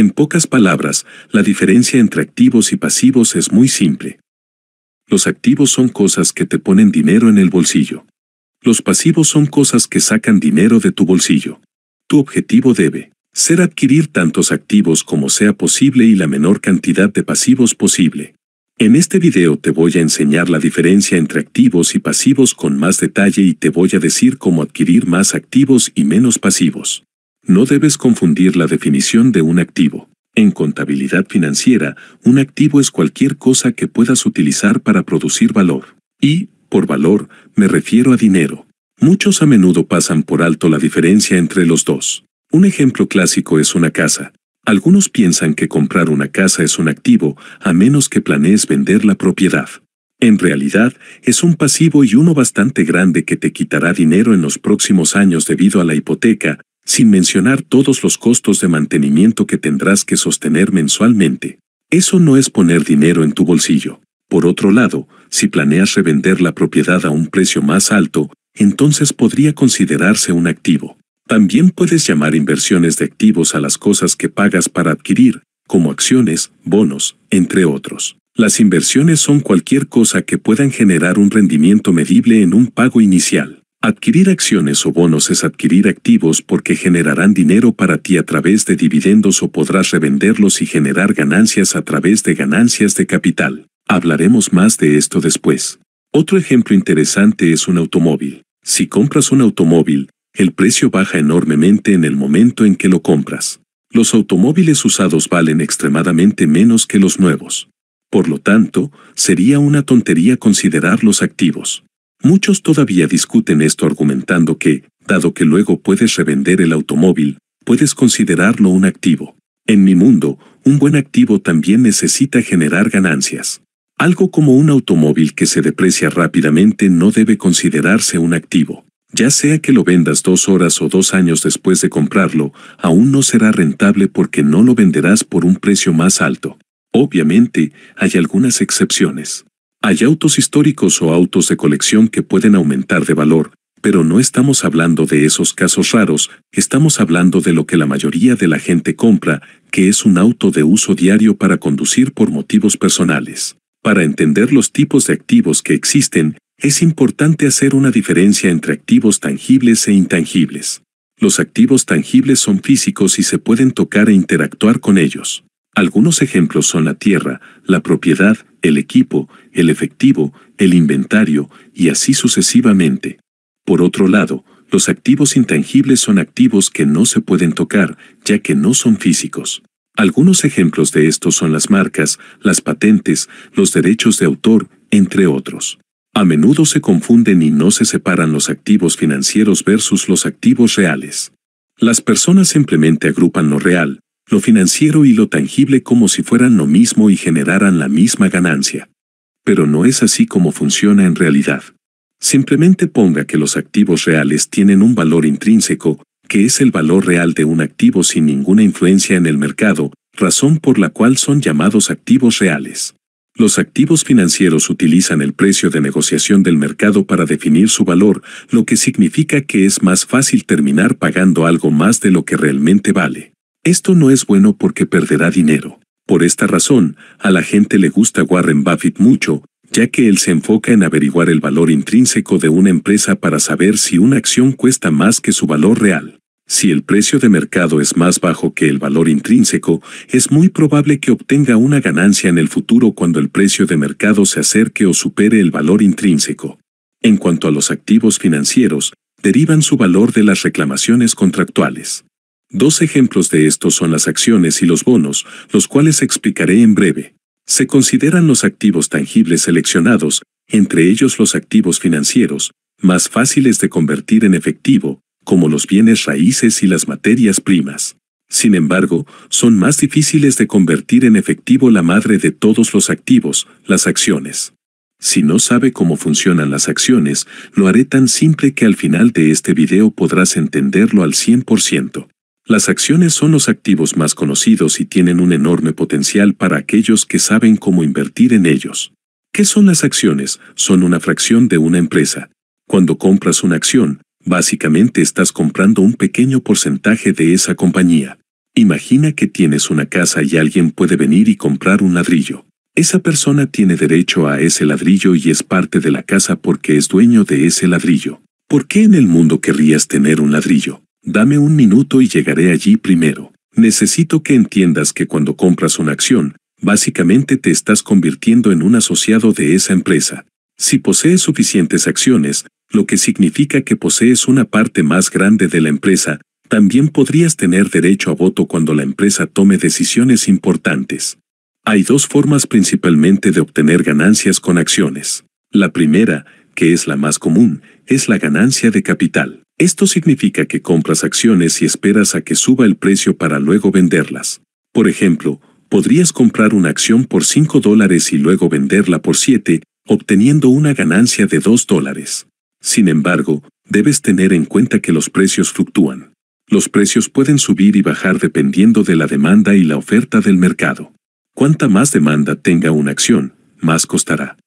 En pocas palabras, la diferencia entre activos y pasivos es muy simple. Los activos son cosas que te ponen dinero en el bolsillo. Los pasivos son cosas que sacan dinero de tu bolsillo. Tu objetivo debe ser adquirir tantos activos como sea posible y la menor cantidad de pasivos posible. En este video te voy a enseñar la diferencia entre activos y pasivos con más detalle y te voy a decir cómo adquirir más activos y menos pasivos. No debes confundir la definición de un activo. En contabilidad financiera, un activo es cualquier cosa que puedas utilizar para producir valor. Y, por valor, me refiero a dinero. Muchos a menudo pasan por alto la diferencia entre los dos. Un ejemplo clásico es una casa. Algunos piensan que comprar una casa es un activo, a menos que planees vender la propiedad. En realidad, es un pasivo y uno bastante grande que te quitará dinero en los próximos años debido a la hipoteca, sin mencionar todos los costos de mantenimiento que tendrás que sostener mensualmente. Eso no es poner dinero en tu bolsillo. Por otro lado, si planeas revender la propiedad a un precio más alto, entonces podría considerarse un activo. También puedes llamar inversiones de activos a las cosas que pagas para adquirir, como acciones, bonos, entre otros. Las inversiones son cualquier cosa que puedan generar un rendimiento medible en un pago inicial. Adquirir acciones o bonos es adquirir activos porque generarán dinero para ti a través de dividendos o podrás revenderlos y generar ganancias a través de ganancias de capital. Hablaremos más de esto después. Otro ejemplo interesante es un automóvil. Si compras un automóvil, el precio baja enormemente en el momento en que lo compras. Los automóviles usados valen extremadamente menos que los nuevos. Por lo tanto, sería una tontería considerarlos activos. Muchos todavía discuten esto argumentando que, dado que luego puedes revender el automóvil, puedes considerarlo un activo. En mi mundo, un buen activo también necesita generar ganancias. Algo como un automóvil que se deprecia rápidamente no debe considerarse un activo. Ya sea que lo vendas dos horas o dos años después de comprarlo, aún no será rentable porque no lo venderás por un precio más alto. Obviamente, hay algunas excepciones. Hay autos históricos o autos de colección que pueden aumentar de valor, pero no estamos hablando de esos casos raros, estamos hablando de lo que la mayoría de la gente compra, que es un auto de uso diario para conducir por motivos personales. Para entender los tipos de activos que existen, es importante hacer una diferencia entre activos tangibles e intangibles. Los activos tangibles son físicos y se pueden tocar e interactuar con ellos. Algunos ejemplos son la tierra, la propiedad, el equipo, el efectivo, el inventario, y así sucesivamente. Por otro lado, los activos intangibles son activos que no se pueden tocar, ya que no son físicos. Algunos ejemplos de estos son las marcas, las patentes, los derechos de autor, entre otros. A menudo se confunden y no se separan los activos financieros versus los activos reales. Las personas simplemente agrupan lo real, lo financiero y lo tangible como si fueran lo mismo y generaran la misma ganancia. Pero no es así como funciona en realidad. Simplemente ponga que los activos reales tienen un valor intrínseco, que es el valor real de un activo sin ninguna influencia en el mercado, razón por la cual son llamados activos reales. Los activos financieros utilizan el precio de negociación del mercado para definir su valor, lo que significa que es más fácil terminar pagando algo más de lo que realmente vale. Esto no es bueno porque perderá dinero. Por esta razón, a la gente le gusta Warren Buffett mucho, ya que él se enfoca en averiguar el valor intrínseco de una empresa para saber si una acción cuesta más que su valor real. Si el precio de mercado es más bajo que el valor intrínseco, es muy probable que obtenga una ganancia en el futuro cuando el precio de mercado se acerque o supere el valor intrínseco. En cuanto a los activos financieros, derivan su valor de las reclamaciones contractuales. Dos ejemplos de esto son las acciones y los bonos, los cuales explicaré en breve. Se consideran los activos tangibles seleccionados, entre ellos los activos financieros, más fáciles de convertir en efectivo, como los bienes raíces y las materias primas. Sin embargo, son más difíciles de convertir en efectivo la madre de todos los activos, las acciones. Si no sabe cómo funcionan las acciones, lo haré tan simple que al final de este video podrás entenderlo al 100%. Las acciones son los activos más conocidos y tienen un enorme potencial para aquellos que saben cómo invertir en ellos. ¿Qué son las acciones? Son una fracción de una empresa. Cuando compras una acción, básicamente estás comprando un pequeño porcentaje de esa compañía. Imagina que tienes una casa y alguien puede venir y comprar un ladrillo. Esa persona tiene derecho a ese ladrillo y es parte de la casa porque es dueño de ese ladrillo. ¿Por qué en el mundo querrías tener un ladrillo? Dame un minuto y llegaré allí primero. Necesito que entiendas que cuando compras una acción, básicamente te estás convirtiendo en un asociado de esa empresa. Si posees suficientes acciones, lo que significa que posees una parte más grande de la empresa, también podrías tener derecho a voto cuando la empresa tome decisiones importantes. Hay dos formas principalmente de obtener ganancias con acciones. La primera, que es la más común, es la ganancia de capital. Esto significa que compras acciones y esperas a que suba el precio para luego venderlas. Por ejemplo, podrías comprar una acción por 5 dólares y luego venderla por 7, obteniendo una ganancia de 2 dólares. Sin embargo, debes tener en cuenta que los precios fluctúan. Los precios pueden subir y bajar dependiendo de la demanda y la oferta del mercado. Cuanta más demanda tenga una acción, más costará.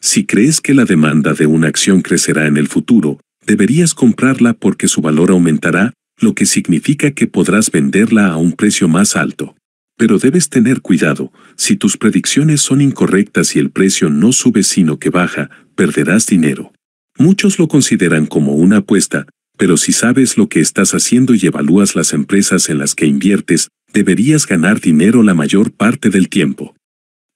Si crees que la demanda de una acción crecerá en el futuro, deberías comprarla porque su valor aumentará, lo que significa que podrás venderla a un precio más alto. Pero debes tener cuidado, si tus predicciones son incorrectas y el precio no sube sino que baja, perderás dinero. Muchos lo consideran como una apuesta, pero si sabes lo que estás haciendo y evalúas las empresas en las que inviertes, deberías ganar dinero la mayor parte del tiempo.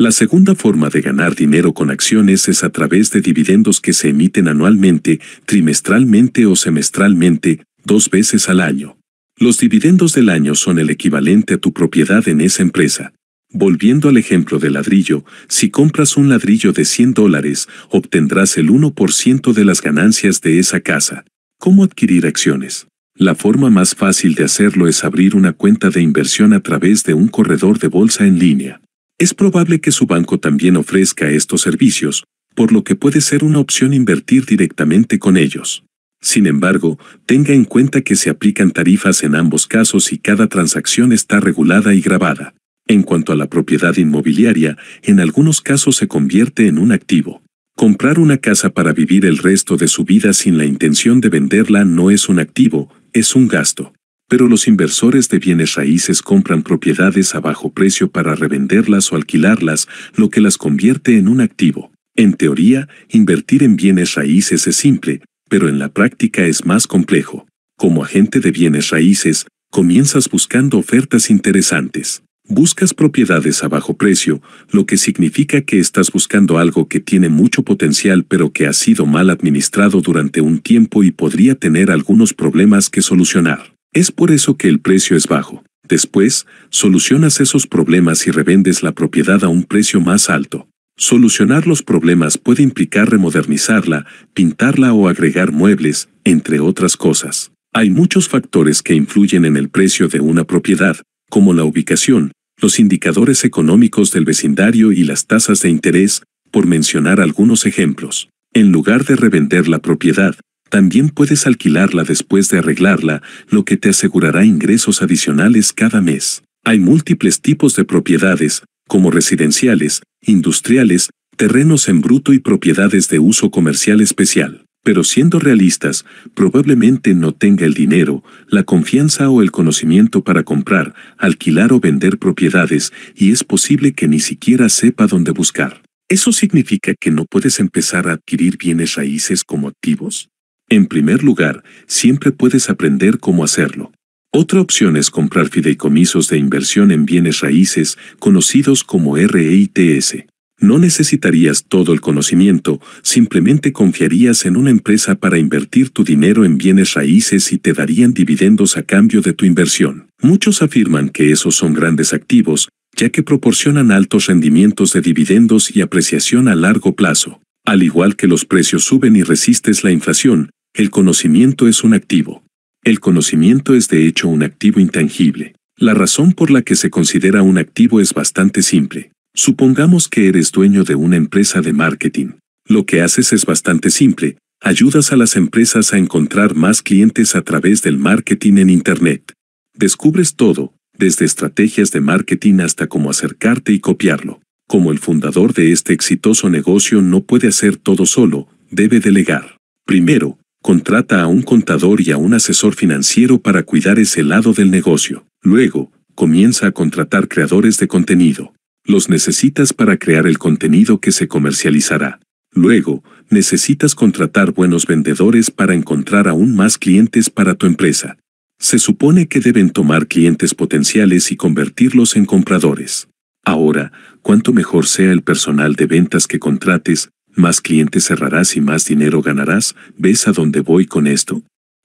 La segunda forma de ganar dinero con acciones es a través de dividendos que se emiten anualmente, trimestralmente o semestralmente, dos veces al año. Los dividendos del año son el equivalente a tu propiedad en esa empresa. Volviendo al ejemplo del ladrillo, si compras un ladrillo de 100 dólares, obtendrás el 1% de las ganancias de esa casa. ¿Cómo adquirir acciones? La forma más fácil de hacerlo es abrir una cuenta de inversión a través de un corredor de bolsa en línea. Es probable que su banco también ofrezca estos servicios, por lo que puede ser una opción invertir directamente con ellos. Sin embargo, tenga en cuenta que se aplican tarifas en ambos casos y cada transacción está regulada y grabada. En cuanto a la propiedad inmobiliaria, en algunos casos se convierte en un activo. Comprar una casa para vivir el resto de su vida sin la intención de venderla no es un activo, es un gasto pero los inversores de bienes raíces compran propiedades a bajo precio para revenderlas o alquilarlas, lo que las convierte en un activo. En teoría, invertir en bienes raíces es simple, pero en la práctica es más complejo. Como agente de bienes raíces, comienzas buscando ofertas interesantes. Buscas propiedades a bajo precio, lo que significa que estás buscando algo que tiene mucho potencial pero que ha sido mal administrado durante un tiempo y podría tener algunos problemas que solucionar. Es por eso que el precio es bajo. Después, solucionas esos problemas y revendes la propiedad a un precio más alto. Solucionar los problemas puede implicar remodernizarla, pintarla o agregar muebles, entre otras cosas. Hay muchos factores que influyen en el precio de una propiedad, como la ubicación, los indicadores económicos del vecindario y las tasas de interés, por mencionar algunos ejemplos. En lugar de revender la propiedad, también puedes alquilarla después de arreglarla, lo que te asegurará ingresos adicionales cada mes. Hay múltiples tipos de propiedades, como residenciales, industriales, terrenos en bruto y propiedades de uso comercial especial. Pero siendo realistas, probablemente no tenga el dinero, la confianza o el conocimiento para comprar, alquilar o vender propiedades, y es posible que ni siquiera sepa dónde buscar. ¿Eso significa que no puedes empezar a adquirir bienes raíces como activos? En primer lugar, siempre puedes aprender cómo hacerlo. Otra opción es comprar fideicomisos de inversión en bienes raíces, conocidos como REITS. No necesitarías todo el conocimiento, simplemente confiarías en una empresa para invertir tu dinero en bienes raíces y te darían dividendos a cambio de tu inversión. Muchos afirman que esos son grandes activos, ya que proporcionan altos rendimientos de dividendos y apreciación a largo plazo. Al igual que los precios suben y resistes la inflación, el conocimiento es un activo. El conocimiento es de hecho un activo intangible. La razón por la que se considera un activo es bastante simple. Supongamos que eres dueño de una empresa de marketing. Lo que haces es bastante simple, ayudas a las empresas a encontrar más clientes a través del marketing en Internet. Descubres todo, desde estrategias de marketing hasta cómo acercarte y copiarlo. Como el fundador de este exitoso negocio no puede hacer todo solo, debe delegar. Primero, Contrata a un contador y a un asesor financiero para cuidar ese lado del negocio. Luego, comienza a contratar creadores de contenido. Los necesitas para crear el contenido que se comercializará. Luego, necesitas contratar buenos vendedores para encontrar aún más clientes para tu empresa. Se supone que deben tomar clientes potenciales y convertirlos en compradores. Ahora, cuanto mejor sea el personal de ventas que contrates, más clientes cerrarás y más dinero ganarás, ¿ves a dónde voy con esto?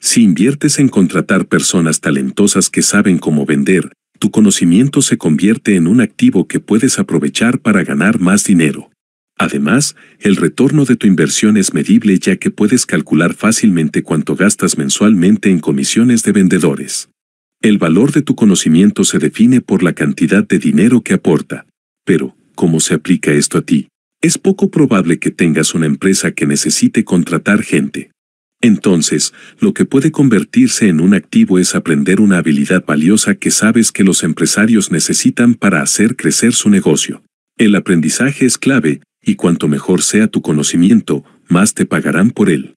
Si inviertes en contratar personas talentosas que saben cómo vender, tu conocimiento se convierte en un activo que puedes aprovechar para ganar más dinero. Además, el retorno de tu inversión es medible ya que puedes calcular fácilmente cuánto gastas mensualmente en comisiones de vendedores. El valor de tu conocimiento se define por la cantidad de dinero que aporta. Pero, ¿cómo se aplica esto a ti? es poco probable que tengas una empresa que necesite contratar gente. Entonces, lo que puede convertirse en un activo es aprender una habilidad valiosa que sabes que los empresarios necesitan para hacer crecer su negocio. El aprendizaje es clave, y cuanto mejor sea tu conocimiento, más te pagarán por él.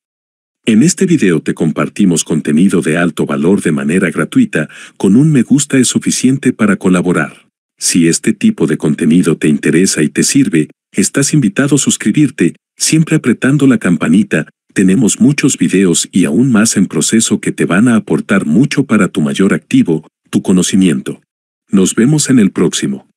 En este video te compartimos contenido de alto valor de manera gratuita, con un me gusta es suficiente para colaborar. Si este tipo de contenido te interesa y te sirve, Estás invitado a suscribirte, siempre apretando la campanita, tenemos muchos videos y aún más en proceso que te van a aportar mucho para tu mayor activo, tu conocimiento. Nos vemos en el próximo.